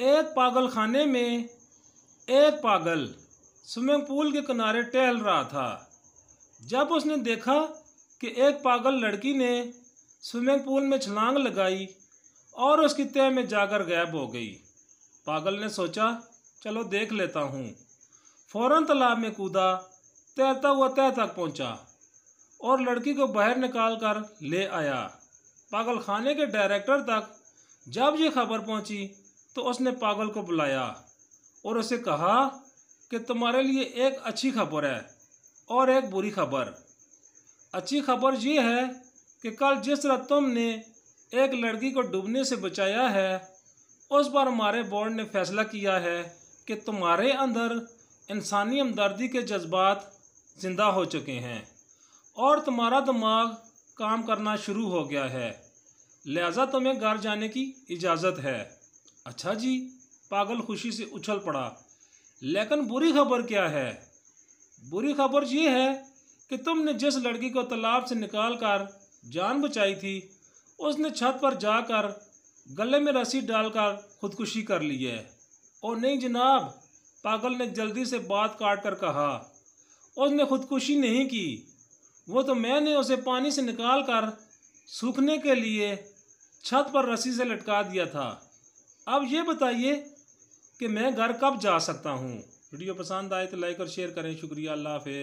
एक पागल खाने में एक पागल स्विमिंग पूल के किनारे टहल रहा था जब उसने देखा कि एक पागल लड़की ने स्विमिंग पूल में छलांग लगाई और उसकी तय में जाकर गायब हो गई पागल ने सोचा चलो देख लेता हूँ फौरन तालाब में कूदा तैरता हुआ तय तक पहुँचा और लड़की को बाहर निकाल कर ले आया पागल खाने के डायरेक्टर तक जब ये खबर पहुँची तो उसने पागल को बुलाया और उसे कहा कि तुम्हारे लिए एक अच्छी खबर है और एक बुरी खबर अच्छी खबर ये है कि कल जिस तरह तुमने एक लड़की को डूबने से बचाया है उस बार हमारे बोर्ड ने फैसला किया है कि तुम्हारे अंदर इंसानी हमदर्दी के जज्बात ज़िंदा हो चुके हैं और तुम्हारा दिमाग काम करना शुरू हो गया है लिहाजा तुम्हें घर जाने की इजाज़त है अच्छा जी पागल खुशी से उछल पड़ा लेकिन बुरी खबर क्या है बुरी खबर ये है कि तुमने जिस लड़की को तालाब से निकाल कर जान बचाई थी उसने छत पर जाकर गले में रस्सी डालकर खुदकुशी कर ली है और नहीं जनाब पागल ने जल्दी से बात काट कर कहा उसने खुदकुशी नहीं की वो तो मैंने उसे पानी से निकाल कर सूखने के लिए छत पर रस्सी से लटका दिया था अब ये बताइए कि मैं घर कब जा सकता हूँ वीडियो पसंद आए तो लाइक और शेयर करें शुक्रिया अल्लाह हाफि